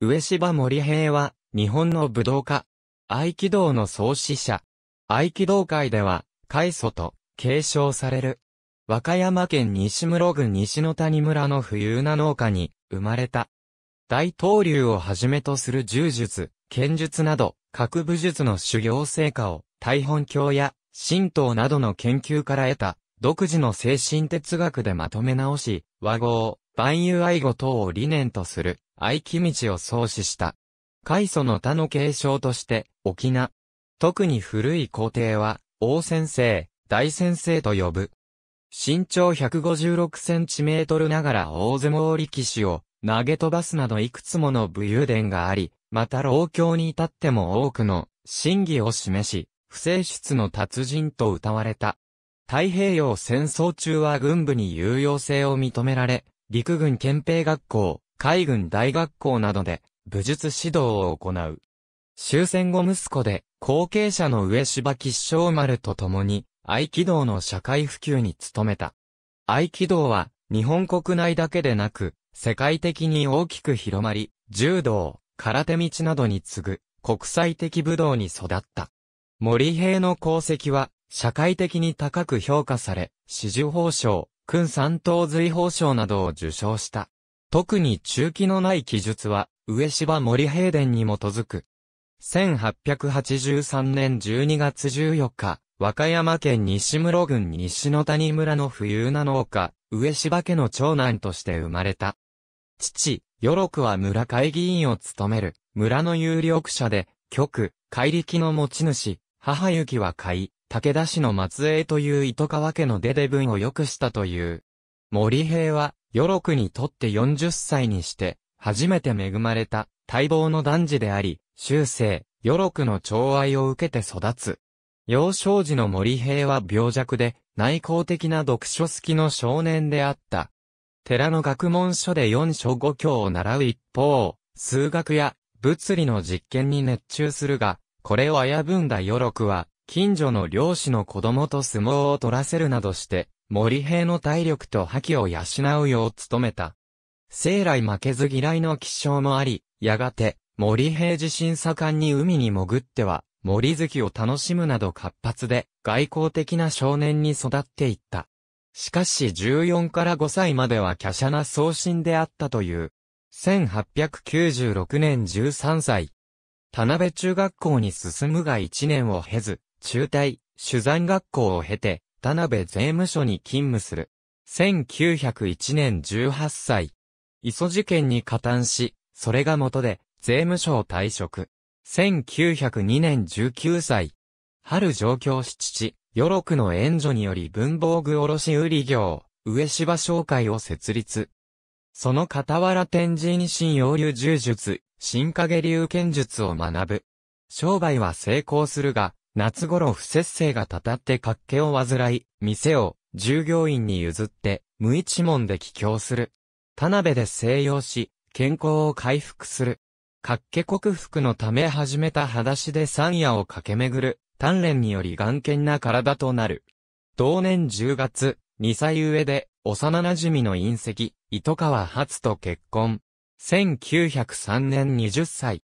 上芝森平は、日本の武道家。合気道の創始者。合気道界では、開祖と継承される。和歌山県西室郡西の谷村の富裕な農家に生まれた。大刀流をはじめとする柔術、剣術など、各武術の修行成果を、大本教や神道などの研究から得た、独自の精神哲学でまとめ直し、和合、万有愛語等を理念とする。愛機道を創始した。開祖の他の継承として、沖縄。特に古い皇帝は、王先生、大先生と呼ぶ。身長1 5 6トルながら大相撲力士を投げ飛ばすなどいくつもの武勇伝があり、また老教に至っても多くの真偽を示し、不正出の達人と謳われた。太平洋戦争中は軍部に有用性を認められ、陸軍憲兵学校、海軍大学校などで武術指導を行う。終戦後息子で後継者の上芝吉祥丸と共に合気道の社会普及に努めた。合気道は日本国内だけでなく世界的に大きく広まり、柔道、空手道などに次ぐ国際的武道に育った。森平の功績は社会的に高く評価され、四十法章、君三等随法章などを受章した。特に中期のない記述は、上芝森平殿に基づく。1883年12月14日、和歌山県西室郡西の谷村の冬なの家、上芝家の長男として生まれた。父、よくは村会議員を務める、村の有力者で、局、怪力の持ち主、母雪は会、武田氏の末裔という糸川家の出で分を良くしたという。森平は、ヨロクにとって40歳にして、初めて恵まれた、待望の男児であり、終生、ヨロクの寵愛を受けて育つ。幼少時の森平は病弱で、内向的な読書好きの少年であった。寺の学問書で四書五教を習う一方、数学や物理の実験に熱中するが、これを危ぶんだ余禄は、近所の漁師の子供と相撲を取らせるなどして、森平の体力と覇気を養うよう努めた。生来負けず嫌いの気性もあり、やがて、森平自身盛んに海に潜っては、森月を楽しむなど活発で、外交的な少年に育っていった。しかし14から5歳までは華奢な送信であったという。1896年13歳。田辺中学校に進むが1年を経ず、中退、取材学校を経て、田辺税務署に勤務する。1901年18歳。磯事件に加担し、それが元で、税務署を退職。1902年19歳。春上京し父、余六の援助により文房具卸売業、上芝商会を設立。その傍ら天神新洋流柔術、新影流剣術を学ぶ。商売は成功するが、夏頃不節制がたたって活気を患い、店を従業員に譲って、無一文で帰郷する。田辺で静養し、健康を回復する。活気克服のため始めた裸足で山夜を駆け巡る、鍛錬により眼健な体となる。同年10月、2歳上で、幼馴染の隕石、糸川初と結婚。1903年20歳、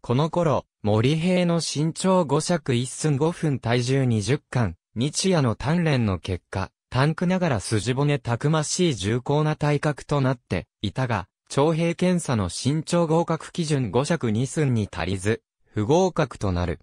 この頃、森平の身長5尺1寸5分体重20巻、日夜の鍛錬の結果、タンクながら筋骨たくましい重厚な体格となっていたが、徴兵検査の身長合格基準5尺2寸に足りず、不合格となる。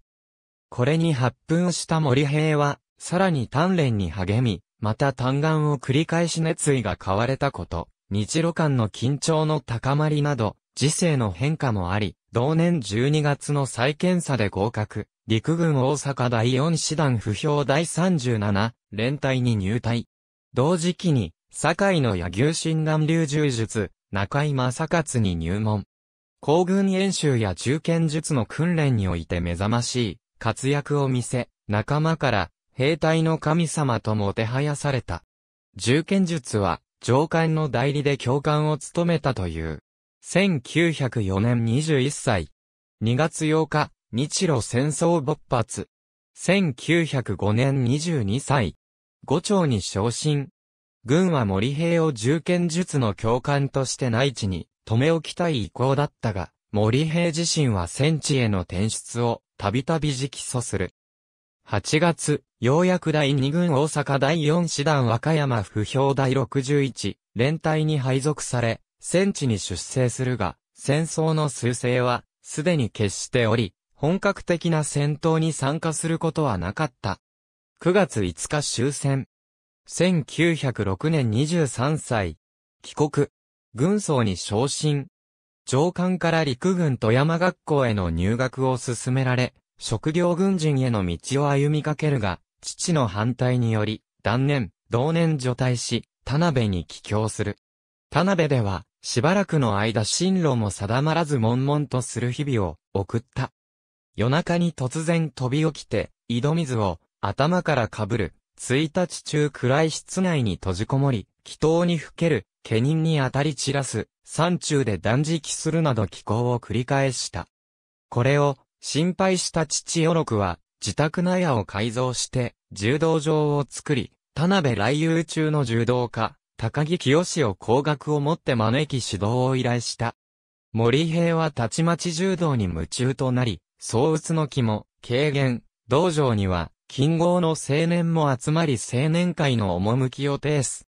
これに発奮した森平は、さらに鍛錬に励み、また単眼を繰り返し熱意が買われたこと、日露間の緊張の高まりなど、時世の変化もあり、同年12月の再検査で合格、陸軍大阪第4師団不評第37連隊に入隊。同時期に、堺の野牛診断流従術、中井正勝に入門。行軍演習や中堅術の訓練において目覚ましい活躍を見せ、仲間から兵隊の神様ともてはやされた。銃剣術は上官の代理で教官を務めたという。1904年21歳。2月8日、日露戦争勃発。1905年22歳。五朝に昇進。軍は森平を銃剣術の教官として内地に留め置きたい意向だったが、森平自身は戦地への転出をたびたび直訴する。8月、ようやく第2軍大阪第4師団和歌山不評第61連隊に配属され、戦地に出征するが、戦争の趨勢は、すでに決しており、本格的な戦闘に参加することはなかった。9月5日終戦。1906年23歳。帰国。軍曹に昇進。上官から陸軍富山学校への入学を勧められ、職業軍人への道を歩みかけるが、父の反対により、断念、同年除隊し、田辺に帰郷する。田辺では、しばらくの間進路も定まらず悶々とする日々を送った。夜中に突然飛び起きて、井戸水を頭からかぶる、1日中暗い室内に閉じこもり、祈祷にふける、家人に当たり散らす、山中で断食するなど気候を繰り返した。これを心配した父よろくは、自宅納屋を改造して、柔道場を作り、田辺来遊中の柔道家、高木清を工学をもって招き指導を依頼した。森平はたちまち柔道に夢中となり、総打の木も、軽減、道場には、金剛の青年も集まり青年会の趣を呈す。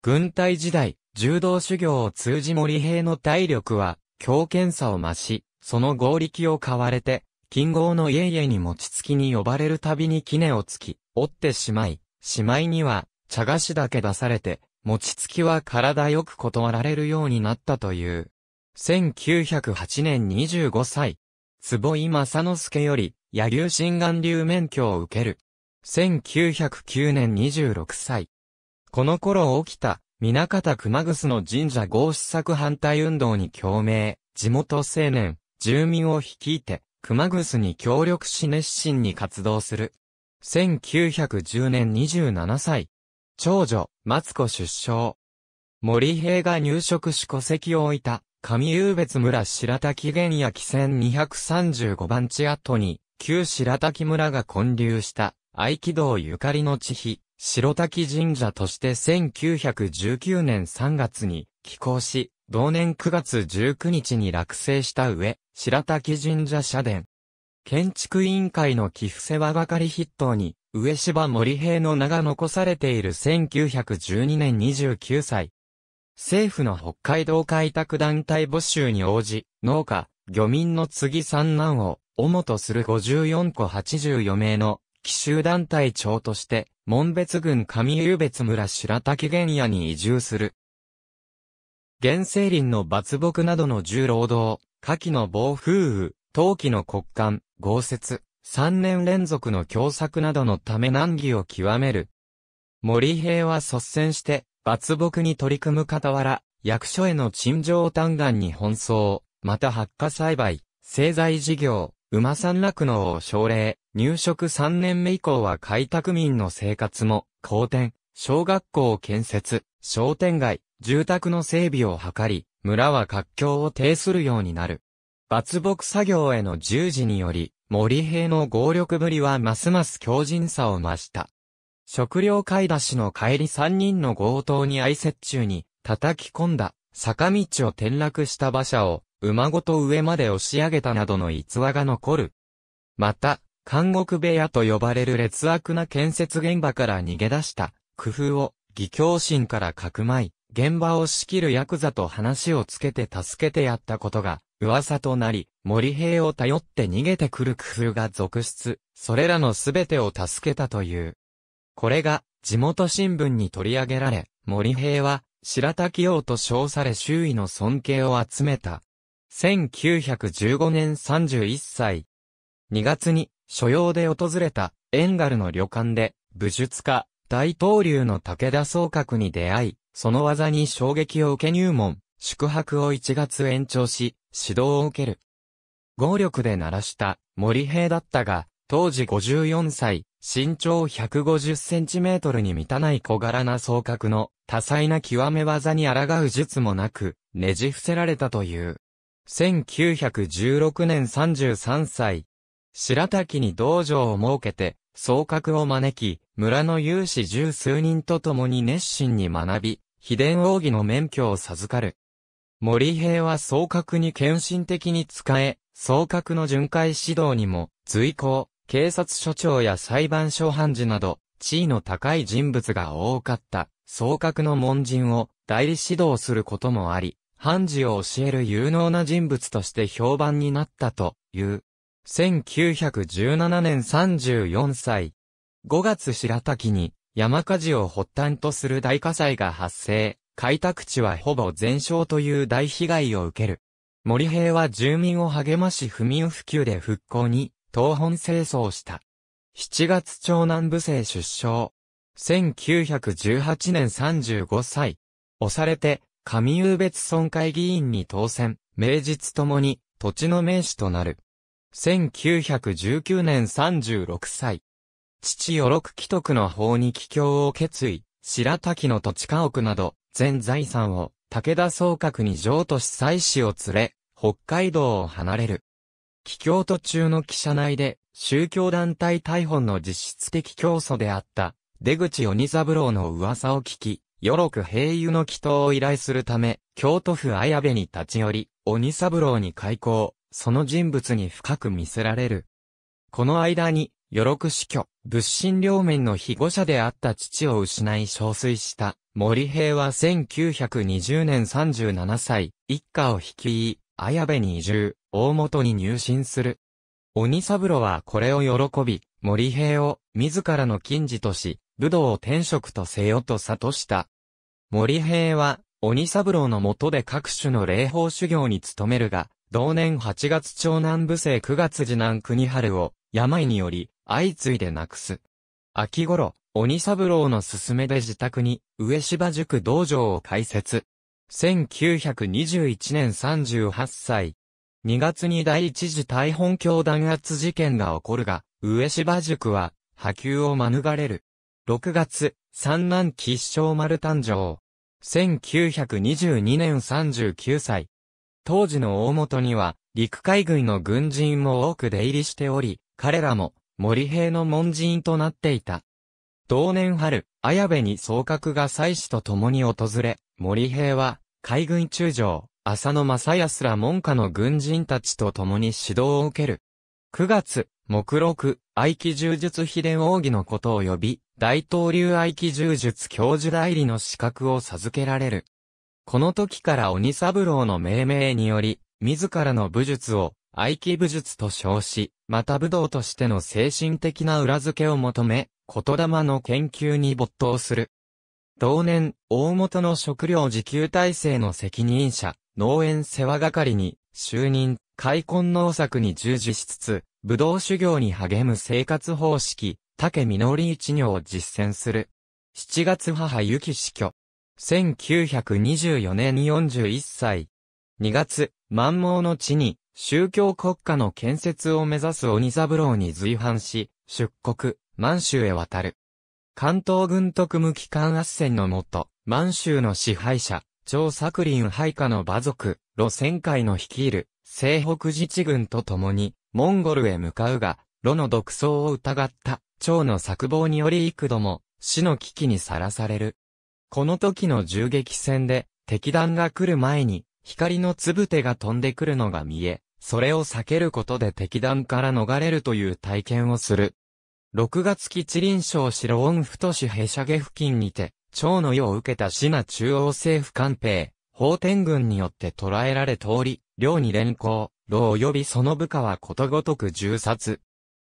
軍隊時代、柔道修行を通じ森平の体力は、強健さを増し、その合力を買われて、金剛の家々に餅つきに呼ばれるたびに杵をつき、折ってしまい、しまいには、茶菓子だけ出されて、餅つきは体よく断られるようになったという。1908年25歳、坪井正之助より、野牛心眼流免許を受ける。1909年26歳。この頃起きた、南方熊楠の神社合施策反対運動に共鳴、地元青年、住民を率いて、熊楠に協力し熱心に活動する。1910年27歳。長女、マツコ出生。森平が入植し戸籍を置いた、上優別村白滝原野汽船235番地跡に、旧白滝村が建立した合気道ゆかりの地碑、白滝神社として1919年3月に寄港し、同年9月19日に落成した上、白滝神社社殿。建築委員会の寄付世話係筆頭に、上芝森平の名が残されている1912年29歳。政府の北海道開拓団体募集に応じ、農家、漁民の次三男を、主とする54個84名の、奇襲団体長として、門別郡上湯別村白滝原野に移住する。原生林の伐木などの重労働、夏季の暴風雨、冬季の国幹、豪雪、3年連続の共作などのため難儀を極める。森平は率先して、伐木に取り組む傍ら、役所への陳情嘆願に奔走、また発火栽培、製材事業、馬山落農を奨励、入職3年目以降は開拓民の生活も、好転、小学校建設、商店街、住宅の整備を図り、村は活況を呈するようになる。伐木作業への従事により、森平の合力ぶりはますます強靭さを増した。食料買い出しの帰り三人の強盗に挨拶中に叩き込んだ坂道を転落した馬車を馬ごと上まで押し上げたなどの逸話が残る。また、監獄部屋と呼ばれる劣悪な建設現場から逃げ出した工夫を義教心からかくまい、現場を仕切るヤクザと話をつけて助けてやったことが噂となり、森兵を頼って逃げてくる工夫が続出、それらのすべてを助けたという。これが、地元新聞に取り上げられ、森兵は、白滝王と称され周囲の尊敬を集めた。1915年31歳。2月に、所要で訪れた、エンガルの旅館で、武術家、大東流の武田総閣に出会い、その技に衝撃を受け入門、宿泊を1月延長し、指導を受ける。暴力で鳴らした森兵だったが、当時54歳、身長150センチメートルに満たない小柄な双角の多彩な極め技に抗う術もなく、ねじ伏せられたという。1916年33歳、白滝に道場を設けて、双角を招き、村の有志十数人と共に熱心に学び、秘伝奥義の免許を授かる。森平は双角に献身的に仕え、総格の巡回指導にも、随行、警察署長や裁判所判事など、地位の高い人物が多かった、総格の門人を代理指導することもあり、判事を教える有能な人物として評判になったという。1917年34歳。5月白滝に山火事を発端とする大火災が発生。開拓地はほぼ全焼という大被害を受ける。森平は住民を励まし不眠不休で復興に、東本清掃した。7月長南部生出生。1918年35歳。押されて、上優別村会議員に当選、名実ともに、土地の名士となる。1919年36歳。父与六既得の法に帰郷を決意、白滝の土地家屋など、全財産を武田総閣に譲渡し妻子を連れ、北海道を離れる。帰京途中の汽車内で、宗教団体逮捕の実質的教祖であった、出口鬼三郎の噂を聞き、よろく平友の祈祷を依頼するため、京都府綾部に立ち寄り、鬼三郎に開口、その人物に深く見せられる。この間に、よろく死去、物心両面の被護者であった父を失い憔悴した、森平は1920年37歳、一家を率い、綾部に移住、大本に入信する。鬼三郎はこれを喜び、森平を自らの近字とし、武道を天職とせよと悟した。森平は、鬼三郎の下で各種の霊法修行に努めるが、同年8月長男部生9月次男国春を、病により、相次いでなくす。秋頃、鬼三郎の勧めで自宅に、上芝塾道場を開設。1921年38歳。2月に第一次大本教弾圧事件が起こるが、上芝塾は、波及を免れる。6月、三男吉祥丸誕生。1922年39歳。当時の大本には、陸海軍の軍人も多く出入りしており、彼らも、森平の門人となっていた。同年春、綾部に総閣が妻子と共に訪れ、森平は、海軍中将、浅野正康ら門下の軍人たちと共に指導を受ける。9月、目録、愛機柔術秘伝奥義のことを呼び、大東流愛機柔術教授代理の資格を授けられる。この時から鬼三郎の命名により、自らの武術を、愛機武術と称し、また武道としての精神的な裏付けを求め、言霊の研究に没頭する。同年、大元の食料自給体制の責任者、農園世話係に就任、開墾農作に従事しつつ、武道修行に励む生活方式、竹実一行を実践する。7月母ゆき死去。1924年41歳。2月、満毛の地に、宗教国家の建設を目指す鬼三郎に随伴し、出国、満州へ渡る。関東軍特務機関圧戦のもと、満州の支配者、張作林配下の馬族、路線会の率いる、西北自治軍と共に、モンゴルへ向かうが、路の独走を疑った、張の策謀により幾度も、死の危機にさらされる。この時の銃撃戦で、敵弾が来る前に、光のつぶてが飛んでくるのが見え、それを避けることで敵弾から逃れるという体験をする。6月吉林省白音太市しゃ下付近にて、蝶の世を受けた市中央政府官兵、法天軍によって捕らえられ通り、寮に連行、牢及びその部下はことごとく銃殺。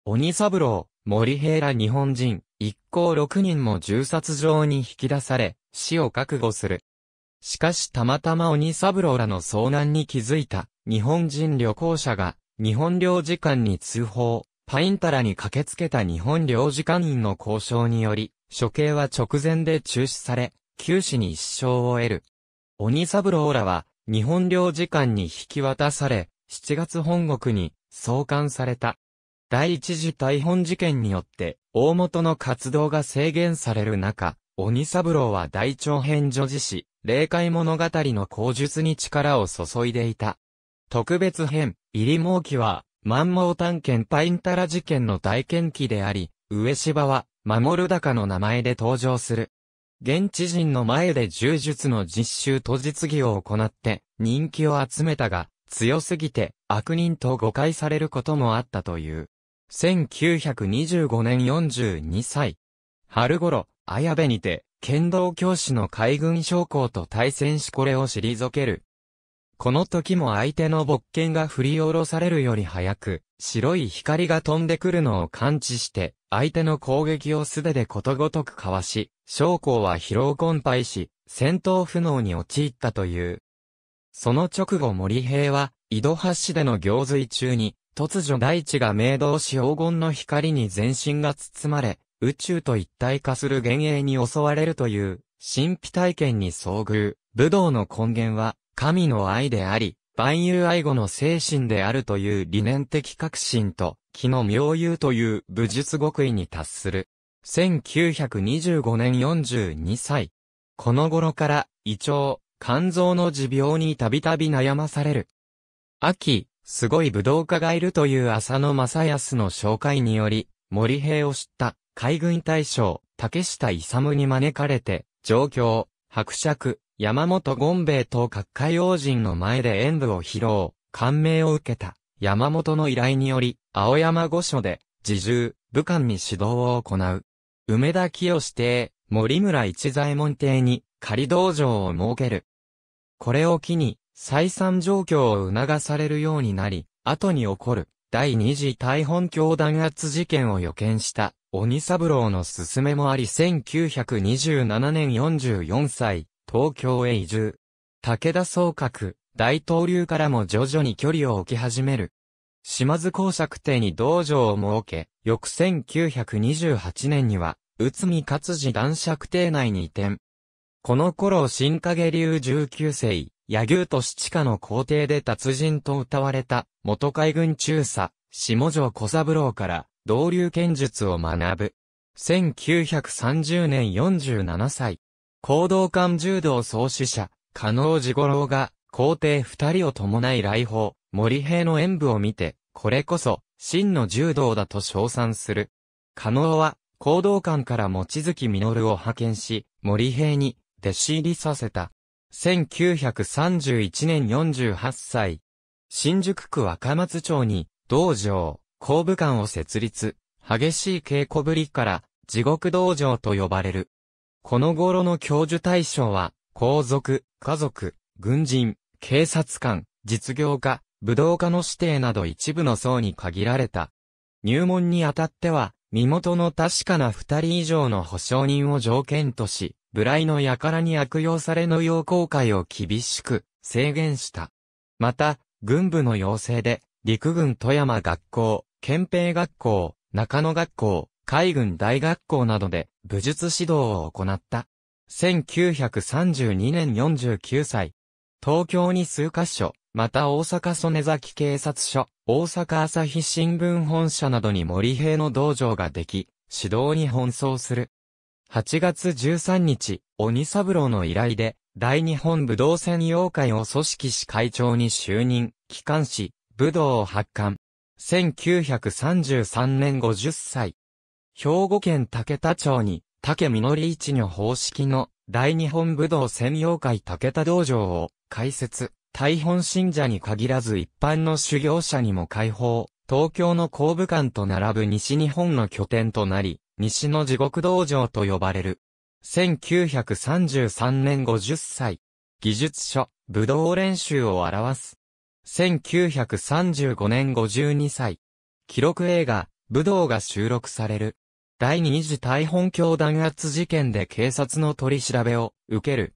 鬼三郎、森平ら日本人、一行6人も銃殺状に引き出され、死を覚悟する。しかしたまたま鬼三郎らの遭難に気づいた、日本人旅行者が、日本領事館に通報、パインタラに駆けつけた日本領事館員の交渉により、処刑は直前で中止され、九死に一生を得る。鬼三郎らは、日本領事館に引き渡され、7月本国に送還された。第一次大本事件によって、大元の活動が制限される中、鬼三郎は大長編女子史、霊界物語の口述に力を注いでいた。特別編、入り毛期は、万毛探検パインタラ事件の大検記であり、上芝は、守高の名前で登場する。現地人の前で柔術の実習と実技を行って、人気を集めたが、強すぎて悪人と誤解されることもあったという。1925年42歳。春頃、綾部にて、剣道教師の海軍将校と対戦しこれを退ける。この時も相手の勃剣が振り下ろされるより早く、白い光が飛んでくるのを感知して、相手の攻撃を素手でことごとくかわし、将校は疲労困憊し、戦闘不能に陥ったという。その直後森平は、井戸橋での行水中に、突如大地が明動し黄金の光に全身が包まれ、宇宙と一体化する幻影に襲われるという、神秘体験に遭遇。武道の根源は、神の愛であり、万有愛護の精神であるという理念的革新と、気の妙有という武術極意に達する。1925年42歳。この頃から、胃腸、肝臓の持病にたびたび悩まされる。秋、すごい武道家がいるという浅野正康の紹介により、森平を知った。海軍大将、竹下勇に招かれて、上京、伯爵、山本権兵衛と各界王人の前で演舞を披露、感銘を受けた、山本の依頼により、青山御所で、自重、武官に指導を行う。梅田清邸、森村一左衛門邸に、仮道場を設ける。これを機に、再三状況を促されるようになり、後に起こる、第二次大本教弾圧事件を予見した、鬼三郎の勧めもあり1927年44歳、東京へ移住。武田総閣、大東流からも徐々に距離を置き始める。島津公爵邸に道場を設け、翌1928年には、内海勝次男爵邸内に移転。この頃新影流19世、柳牛と七家の皇帝で達人と謳われた、元海軍中佐、下城小三郎から、同流剣術を学ぶ。1930年47歳。行動館柔道創始者、加納治五郎が、皇帝二人を伴い来訪、森平の演舞を見て、これこそ、真の柔道だと称賛する。加納は、行動館から望月実を派遣し、森平に、弟子入りさせた。1931年48歳。新宿区若松町に、道場、公部館を設立、激しい稽古ぶりから、地獄道場と呼ばれる。この頃の教授対象は、皇族、家族、軍人、警察官、実業家、武道家の指定など一部の層に限られた。入門にあたっては、身元の確かな二人以上の保証人を条件とし、部来の輩に悪用されの要公開を厳しく制限した。また、軍部の要請で、陸軍富山学校、憲兵学校、中野学校、海軍大学校などで武術指導を行った。1932年49歳。東京に数カ所、また大阪曽根崎警察署、大阪朝日新聞本社などに森平の道場ができ、指導に奔走する。8月13日、鬼三郎の依頼で、大日本武道専用会を組織し会長に就任、機関士、武道を発刊。1933年50歳。兵庫県竹田町に、竹実一女方式の大日本武道専用会竹田道場を開設。大本信者に限らず一般の修行者にも開放。東京の公部館と並ぶ西日本の拠点となり、西の地獄道場と呼ばれる。1933年50歳。技術書、武道練習を表す。1935年52歳。記録映画、武道が収録される。第二次大本教弾圧事件で警察の取り調べを受ける。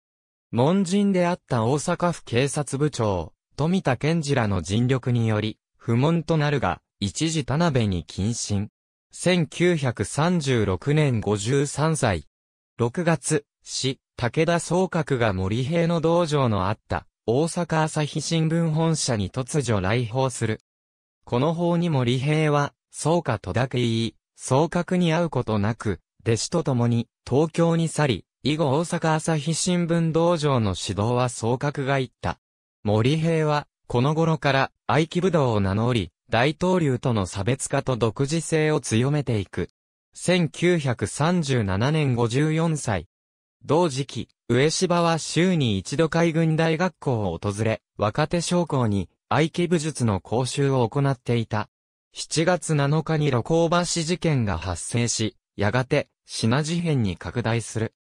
門人であった大阪府警察部長、富田健治らの尽力により、不問となるが、一時田辺に謹慎。1936年53歳。6月、市、武田総閣が森平の道場のあった、大阪朝日新聞本社に突如来訪する。この法にも李平は、そうかとだけ言い、総格に会うことなく、弟子と共に東京に去り、以後大阪朝日新聞道場の指導は総格が言った。森平は、この頃から愛気武道を名乗り、大統領との差別化と独自性を強めていく。1937年54歳、同時期、上芝は週に一度海軍大学校を訪れ、若手将校に愛機武術の講習を行っていた。7月7日に露光橋事件が発生し、やがて、品事変に拡大する。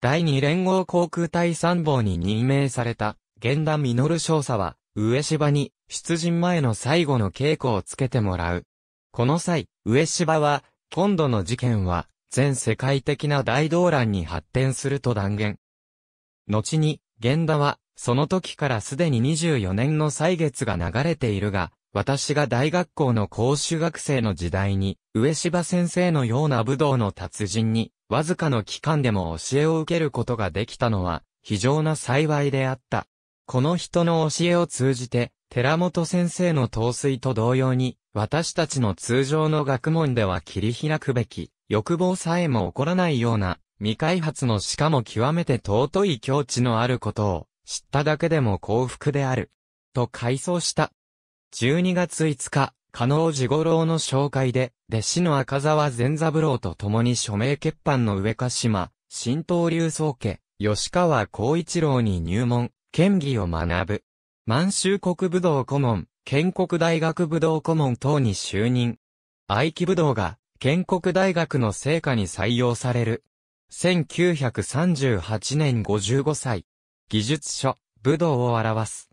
第二連合航空隊参謀に任命された、源田実少佐は、上芝に、出陣前の最後の稽古をつけてもらう。この際、上芝は、今度の事件は、全世界的な大動乱に発展すると断言。後に、源田は、その時からすでに24年の歳月が流れているが、私が大学校の講習学生の時代に、上芝先生のような武道の達人に、わずかの期間でも教えを受けることができたのは、非常な幸いであった。この人の教えを通じて、寺本先生の陶水と同様に、私たちの通常の学問では切り開くべき、欲望さえも起こらないような、未開発のしかも極めて尊い境地のあることを、知っただけでも幸福である。と回想した。12月5日、加納治五郎の紹介で、弟子の赤沢善三郎と共に署名欠板の上鹿島、新東流宗家、吉川光一郎に入門、剣技を学ぶ。満州国武道顧問、建国大学武道顧問等に就任。愛機武道が建国大学の成果に採用される。1938年55歳。技術書、武道を表す。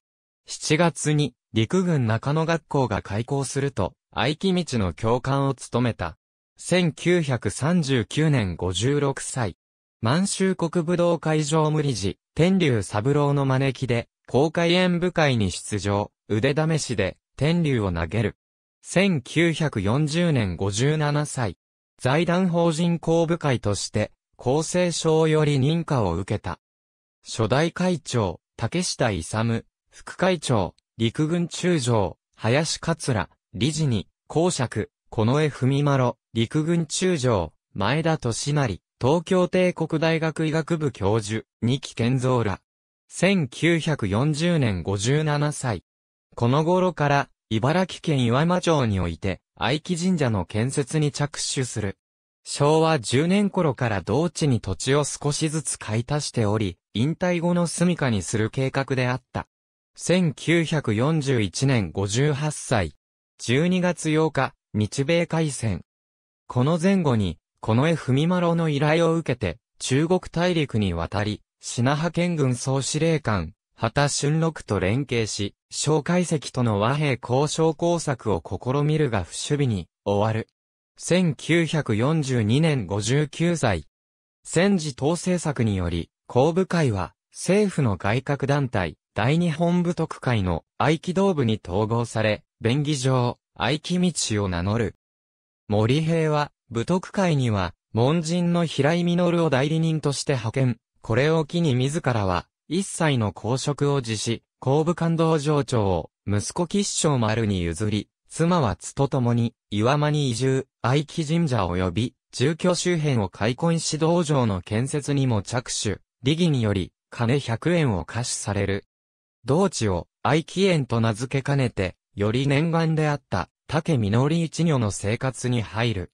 7月に陸軍中野学校が開校すると、愛木道の教官を務めた。1939年56歳。満州国武道会場無理事、天竜三郎の招きで、公開演舞会に出場、腕試しで、天竜を投げる。1940年57歳、財団法人公部会として、厚生省より認可を受けた。初代会長、竹下勇、副会長、陸軍中将、林桂、理事に、公爵、近衛文丸、陸軍中将、前田利成、東京帝国大学医学部教授、二木健三ら。1940年57歳。この頃から、茨城県岩間町において、愛機神社の建設に着手する。昭和10年頃から同地に土地を少しずつ買い足しており、引退後の住処にする計画であった。1941年58歳。12月8日、日米開戦。この前後に、こ近衛文丸の依頼を受けて、中国大陸に渡り、品派遣軍総司令官、はた春禄と連携し、小介石との和平交渉工作を試みるが不守備に終わる。1942年59歳。戦時統制策により、公部会は政府の外郭団体、大日本部徳会の合気道部に統合され、便宜上、合気道を名乗る。森平は、部徳会には、門人の平井実を代理人として派遣。これを機に自らは、一切の公職を辞し、後部官道上長を、息子吉祥丸に譲り、妻は津と共に、岩間に移住、愛機神社及び、住居周辺を開墾し道場の建設にも着手、理義により、金100円を貸しされる。同地を、愛機園と名付けかねて、より念願であった、竹実一女の生活に入る。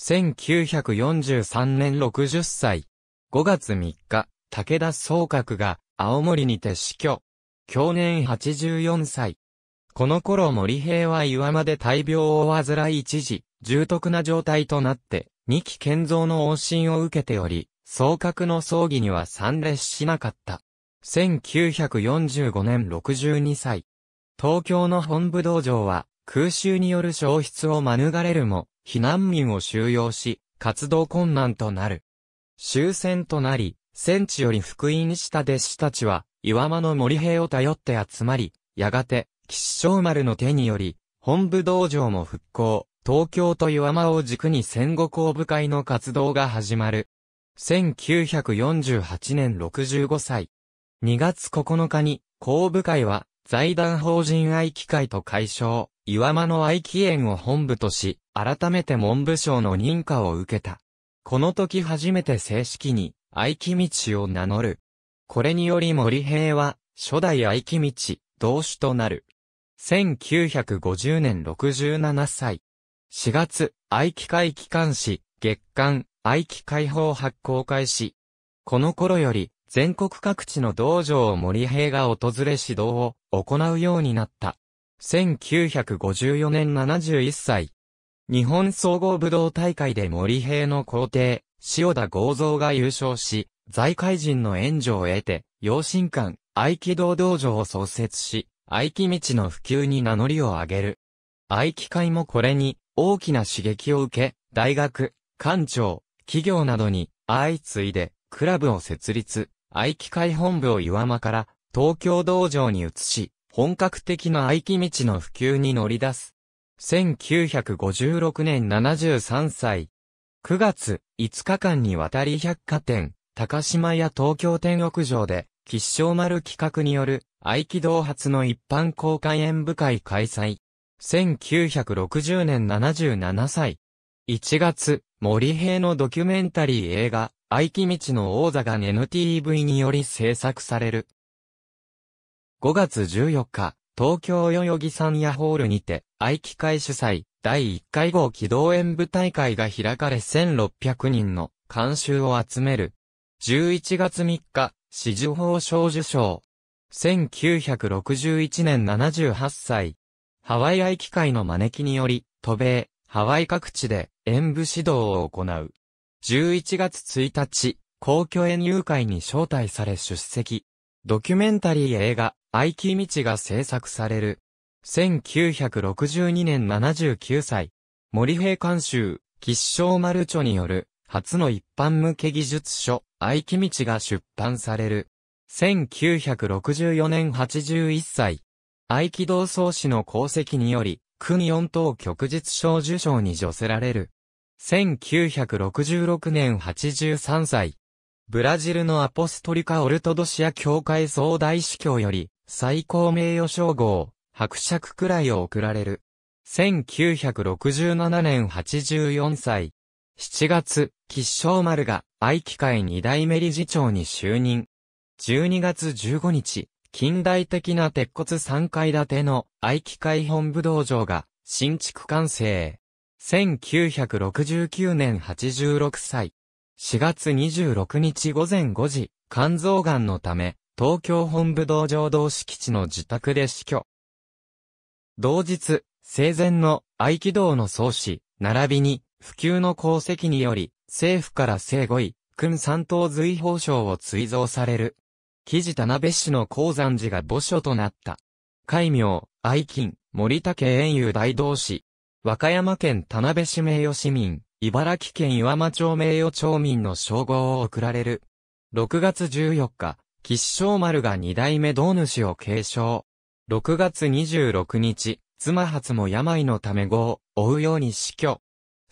1943年60歳。5月3日、武田総閣が、青森にて死去。去年84歳。この頃森平は岩間で大病を患い一時、重篤な状態となって、二期建造の往診を受けており、総格の葬儀には参列しなかった。1945年62歳。東京の本部道場は、空襲による消失を免れるも、避難民を収容し、活動困難となる。終戦となり、戦地より福音した弟子たちは、岩間の森兵を頼って集まり、やがて、吉祥丸の手により、本部道場も復興、東京と岩間を軸に戦後公部会の活動が始まる。1948年65歳。2月9日に、公部会は、財団法人愛機会と解消、岩間の愛機園を本部とし、改めて文部省の認可を受けた。この時初めて正式に、愛木道を名乗る。これにより森平は、初代愛木道、同種となる。1950年67歳。4月、愛機会機関誌、月刊、愛機解放発行開始。この頃より、全国各地の道場を森平が訪れ指導を行うようになった。1954年71歳。日本総合武道大会で森平の皇帝、塩田豪造が優勝し、財界人の援助を得て、養親館、合気道道場を創設し、合気道の普及に名乗りを上げる。合気会もこれに大きな刺激を受け、大学、館長、企業などに相次いでクラブを設立、合気会本部を岩間から東京道場に移し、本格的な合気道の普及に乗り出す。1956年73歳、9月5日間にわたり百貨店、高島屋東京店屋上で、吉祥丸企画による、合気道発の一般公開演舞会開催。1960年77歳。1月、森平のドキュメンタリー映画、合気道の王座が NTV により制作される。5月14日、東京代々木山屋ホールにて、愛機会主催、第1回号機動演舞大会が開かれ1600人の監修を集める。11月3日、紫綬褒章受賞。1961年78歳。ハワイ愛機会の招きにより、渡米、ハワイ各地で演舞指導を行う。11月1日、皇居演遊会に招待され出席。ドキュメンタリー映画、愛機道が制作される。1962年79歳、森平監修、吉祥丸著による、初の一般向け技術書、愛機道が出版される。1964年81歳、愛気道創始の功績により、国四等旭日賞受賞に助せられる。1966年83歳、ブラジルのアポストリカ・オルトドシア教会総大司教より、最高名誉称号、伯爵くらいを贈られる。1967年84歳。7月、吉祥丸が愛機会二代目理事長に就任。12月15日、近代的な鉄骨三階建ての愛機会本部道場が新築完成。1969年86歳。4月26日午前5時、肝臓癌のため、東京本部道場同士基地の自宅で死去。同日、生前の合気道の創始、並びに普及の功績により、政府から聖5位、君三等随法賞を追贈される。記事田辺氏の鉱山寺が墓所となった。海名、愛金、森竹園遊大同士。和歌山県田辺市名誉市民、茨城県岩間町名誉町民の称号を贈られる。6月14日、吉祥丸が二代目道主を継承。6月26日、妻初も病のため後を追うように死去。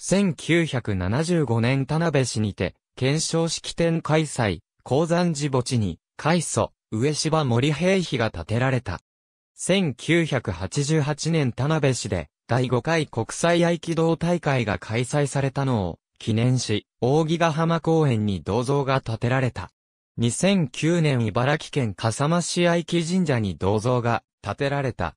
1975年田辺市にて、検証式典開催、鉱山寺墓地に、開祖、上芝森平碑が建てられた。1988年田辺市で、第5回国際合気道大会が開催されたのを、記念し、扇ヶ浜公園に銅像が建てられた。2009年茨城県笠間市合気神社に銅像が建てられた。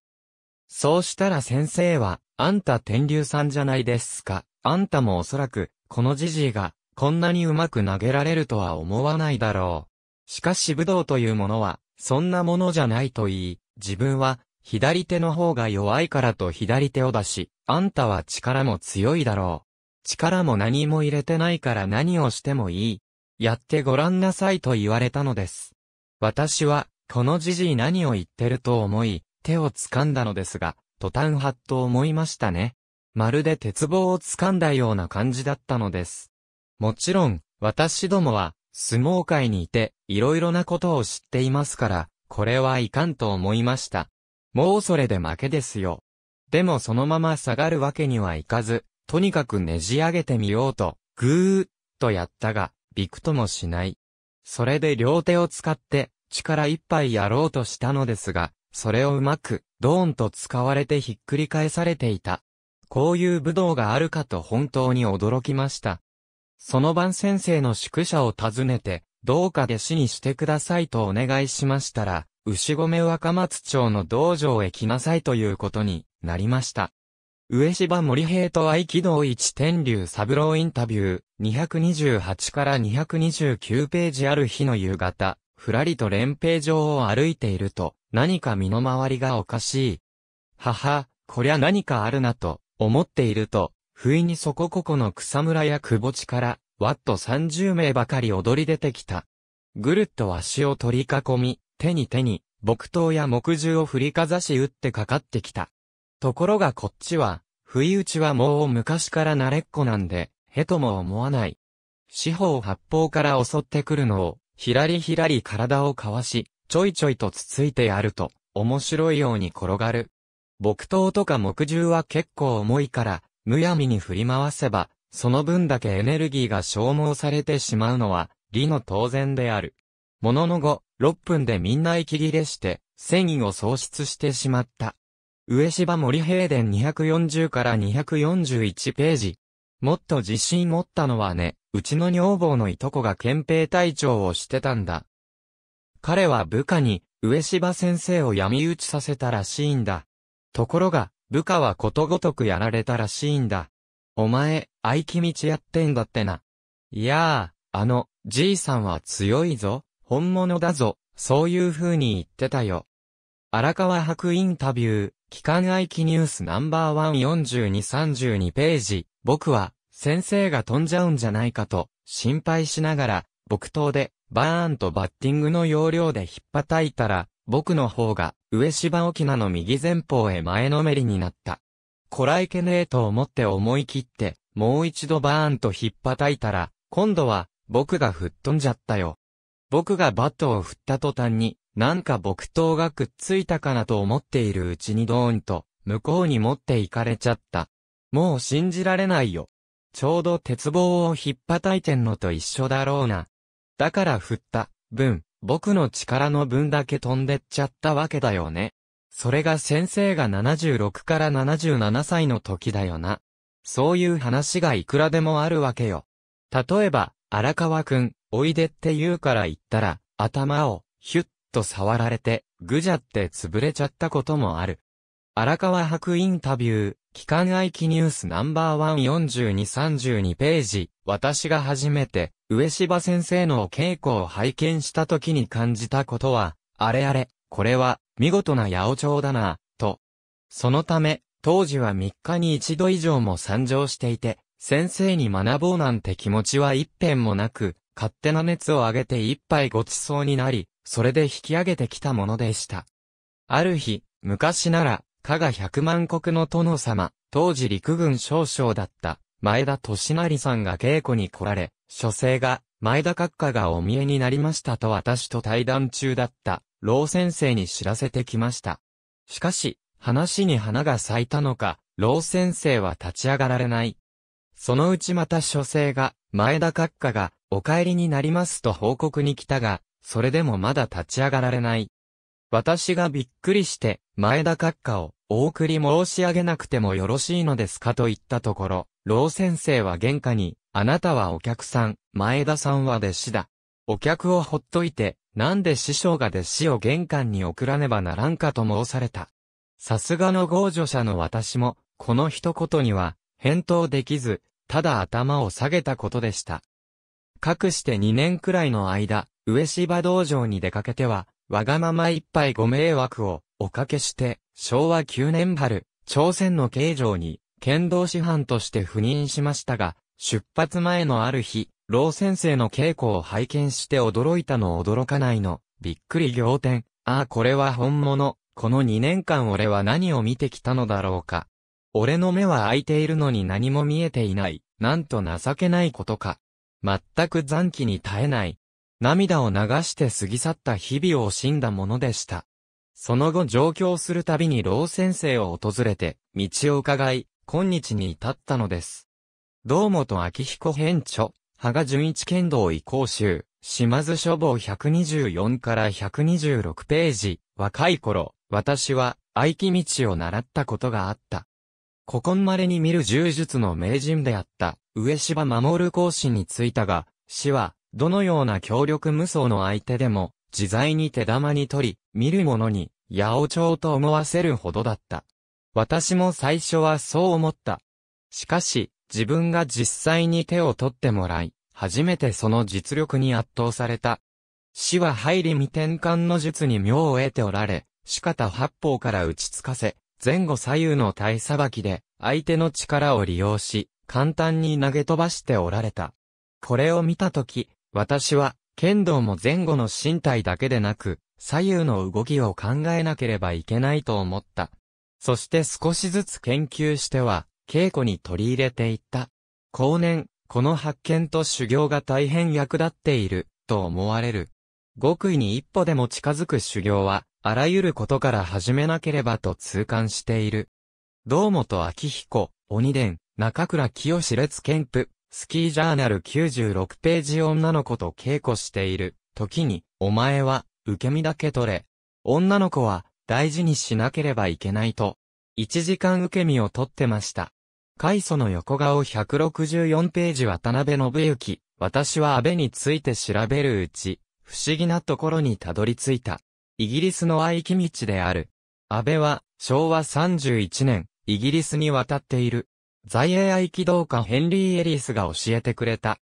そうしたら先生は、あんた天竜さんじゃないですか。あんたもおそらく、このじじいが、こんなにうまく投げられるとは思わないだろう。しかし武道というものは、そんなものじゃないと言い、自分は、左手の方が弱いからと左手を出し、あんたは力も強いだろう。力も何も入れてないから何をしてもいい。やってごらんなさいと言われたのです。私は、このじじい何を言ってると思い、手を掴んだのですが、途端はっと思いましたね。まるで鉄棒を掴んだような感じだったのです。もちろん、私どもは、相撲界にいて、いろいろなことを知っていますから、これはいかんと思いました。もうそれで負けですよ。でもそのまま下がるわけにはいかず、とにかくねじ上げてみようと、ぐーっとやったが、びくともしない。それで両手を使って、力いっぱいやろうとしたのですが、それをうまく、ドーンと使われてひっくり返されていた。こういう武道があるかと本当に驚きました。その晩先生の宿舎を訪ねて、どうか弟子にしてくださいとお願いしましたら、牛込若松町の道場へ来なさいということになりました。上芝森平と合気道一天竜三郎インタビュー228から229ページある日の夕方、ふらりと連平城を歩いていると、何か身の回りがおかしい。はは、こりゃ何かあるなと、思っていると、不意にそこここの草むらや窪地から、わっと30名ばかり踊り出てきた。ぐるっと足を取り囲み、手に手に、木刀や木銃を振りかざし打ってかかってきた。ところがこっちは、不意打ちはもう昔から慣れっこなんで、へとも思わない。四方八方から襲ってくるのを、ひらりひらり体をかわし、ちょいちょいとつついてやると、面白いように転がる。木刀とか木銃は結構重いから、むやみに振り回せば、その分だけエネルギーが消耗されてしまうのは、理の当然である。ものの後、6分でみんな息切れして、繊維を喪失してしまった。上芝森平伝240から241ページ。もっと自信持ったのはね、うちの女房のいとこが憲兵隊長をしてたんだ。彼は部下に、上芝先生を闇討ちさせたらしいんだ。ところが、部下はことごとくやられたらしいんだ。お前、愛き道やってんだってな。いやあ、あの、じいさんは強いぞ、本物だぞ、そういう風に言ってたよ。荒川博インタビュー、機関愛きニュースナンバーワン4 2 3 2ページ、僕は、先生が飛んじゃうんじゃないかと心配しながら、木刀でバーンとバッティングの要領で引っ叩いたら、僕の方が上芝沖縄の右前方へ前のめりになった。こらえけねえと思って思い切って、もう一度バーンと引っ叩いたら、今度は僕が吹っ飛んじゃったよ。僕がバットを振った途端に、なんか木刀がくっついたかなと思っているうちにドーンと、向こうに持っていかれちゃった。もう信じられないよ。ちょうど鉄棒を引ったいてんのと一緒だろうな。だから振った分、僕の力の分だけ飛んでっちゃったわけだよね。それが先生が76から77歳の時だよな。そういう話がいくらでもあるわけよ。例えば、荒川くん、おいでって言うから言ったら、頭を、ヒュッと触られて、ぐじゃって潰れちゃったこともある。荒川博インタビュー。期間外記ニュースナンバーワン4 2 3 2ページ、私が初めて、上芝先生のお稽古を拝見した時に感じたことは、あれあれ、これは、見事な八百長だな、と。そのため、当時は3日に一度以上も参上していて、先生に学ぼうなんて気持ちは一辺もなく、勝手な熱を上げて一杯ごちそうになり、それで引き上げてきたものでした。ある日、昔なら、加賀百万国の殿様、当時陸軍少将だった、前田利成さんが稽古に来られ、書生が、前田閣下がお見えになりましたと私と対談中だった、老先生に知らせてきました。しかし、話に花が咲いたのか、老先生は立ち上がられない。そのうちまた書生が、前田閣下が、お帰りになりますと報告に来たが、それでもまだ立ち上がられない。私がびっくりして、前田閣下をお送り申し上げなくてもよろしいのですかと言ったところ、老先生は玄関に、あなたはお客さん、前田さんは弟子だ。お客をほっといて、なんで師匠が弟子を玄関に送らねばならんかと申された。さすがの豪女者の私も、この一言には、返答できず、ただ頭を下げたことでした。かくして2年くらいの間、上芝道場に出かけては、わがままいっぱいご迷惑をおかけして、昭和9年春、朝鮮の慶城に、剣道師範として赴任しましたが、出発前のある日、老先生の稽古を拝見して驚いたの驚かないの、びっくり仰天、ああこれは本物、この2年間俺は何を見てきたのだろうか。俺の目は開いているのに何も見えていない、なんと情けないことか。全く残機に耐えない、涙を流して過ぎ去った日々を惜しんだものでした。その後上京するたびに老先生を訪れて、道を伺い、今日に至ったのです。堂本明彦編著、羽賀純一剣道移行集、島津書房124から126ページ、若い頃、私は、愛機道を習ったことがあった。古今稀に見る柔術の名人であった、上芝守講師についたが、死は、どのような強力無双の相手でも、自在に手玉に取り、見る者に、八百長と思わせるほどだった。私も最初はそう思った。しかし、自分が実際に手を取ってもらい、初めてその実力に圧倒された。死は入り未転換の術に妙を得ておられ、仕方八方から打ちつかせ、前後左右の体さばきで、相手の力を利用し、簡単に投げ飛ばしておられた。これを見たとき、私は、剣道も前後の身体だけでなく、左右の動きを考えなければいけないと思った。そして少しずつ研究しては、稽古に取り入れていった。後年、この発見と修行が大変役立っている、と思われる。極意に一歩でも近づく修行は、あらゆることから始めなければと痛感している。堂本明彦、鬼伝、中倉清烈剣譜、スキージャーナル96ページ女の子と稽古している、時に、お前は、受け身だけ取れ。女の子は、大事にしなければいけないと、1時間受け身を取ってました。海祖の横顔164ページ渡辺信之、私は安倍について調べるうち、不思議なところにたどり着いた。イギリスの愛き道である。安倍は、昭和31年、イギリスに渡っている。在英愛機動家ヘンリー・エリスが教えてくれた。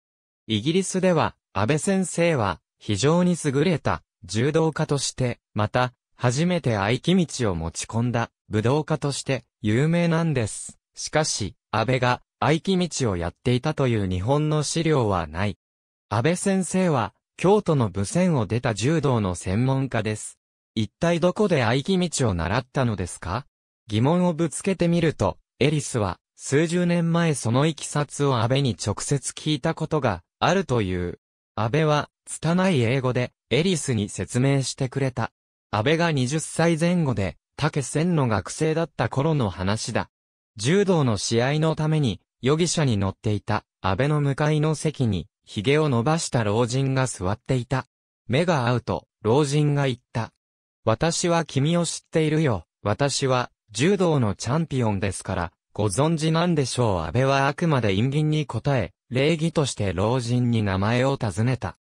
イギリスでは、安倍先生は、非常に優れた、柔道家として、また、初めて愛機道を持ち込んだ、武道家として、有名なんです。しかし、安倍が、愛機道をやっていたという日本の資料はない。安倍先生は、京都の武線を出た柔道の専門家です。一体どこで合気道を習ったのですか疑問をぶつけてみると、エリスは、数十年前その行きさつを安倍に直接聞いたことがあるという。安倍は、拙い英語で、エリスに説明してくれた。安倍が20歳前後で、竹千の学生だった頃の話だ。柔道の試合のために、容疑者に乗っていた、安倍の向かいの席に、髭を伸ばした老人が座っていた。目が合うと、老人が言った。私は君を知っているよ。私は、柔道のチャンピオンですから、ご存知なんでしょう安倍はあくまで陰銀に答え、礼儀として老人に名前を尋ねた。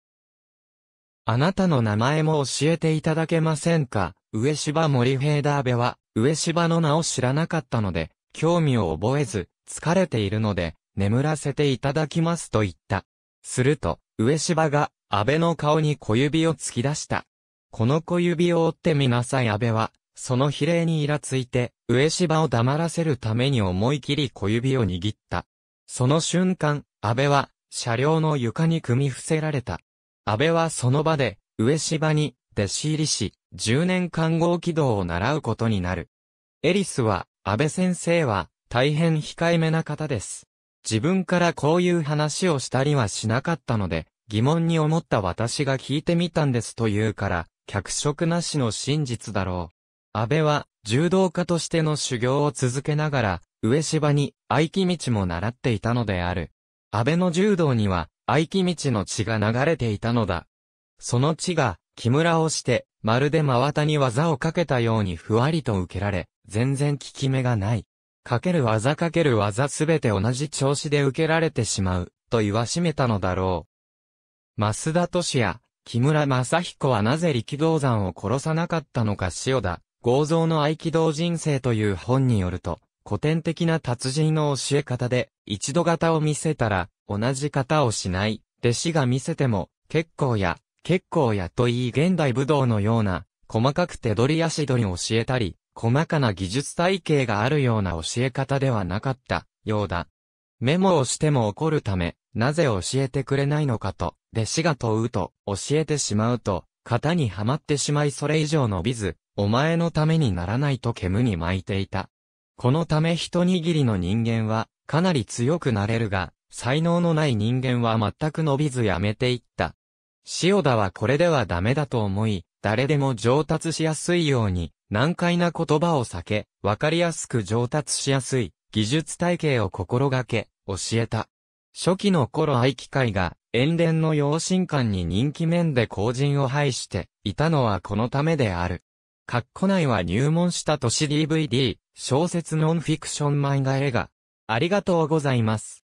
あなたの名前も教えていただけませんか上芝森平田安倍は、上芝の名を知らなかったので、興味を覚えず、疲れているので、眠らせていただきますと言った。すると、上芝が、安倍の顔に小指を突き出した。この小指を折ってみなさい安倍は、その比例にイラついて、上芝を黙らせるために思い切り小指を握った。その瞬間、安倍は、車両の床に組み伏せられた。安倍はその場で、上芝に、弟子入りし、10年間合軌道を習うことになる。エリスは、安倍先生は、大変控えめな方です。自分からこういう話をしたりはしなかったので、疑問に思った私が聞いてみたんですと言うから、脚色なしの真実だろう。安倍は、柔道家としての修行を続けながら、上芝に、愛木道も習っていたのである。安倍の柔道には、愛木道の血が流れていたのだ。その血が、木村をして、まるで真綿に技をかけたようにふわりと受けられ、全然効き目がない。かける技かける技すべて同じ調子で受けられてしまう、と言わしめたのだろう。増田俊也、木村正彦はなぜ力道山を殺さなかったのか塩田、合造の合気道人生という本によると、古典的な達人の教え方で、一度型を見せたら、同じ型をしない、弟子が見せても、結構や、結構やといい現代武道のような、細かく手取り足取り教えたり、細かな技術体系があるような教え方ではなかった、ようだ。メモをしても怒るため、なぜ教えてくれないのかと、弟子が問うと、教えてしまうと、型にはまってしまいそれ以上伸びず、お前のためにならないと煙に巻いていた。このため一握りの人間は、かなり強くなれるが、才能のない人間は全く伸びずやめていった。塩田はこれではダメだと思い、誰でも上達しやすいように、難解な言葉を避け、わかりやすく上達しやすい、技術体系を心がけ、教えた。初期の頃合機会が、塩田の養親館に人気面で後人を排していたのはこのためである。括弧内は入門した都市 DVD、小説ノンフィクション漫画映画。ありがとうございます。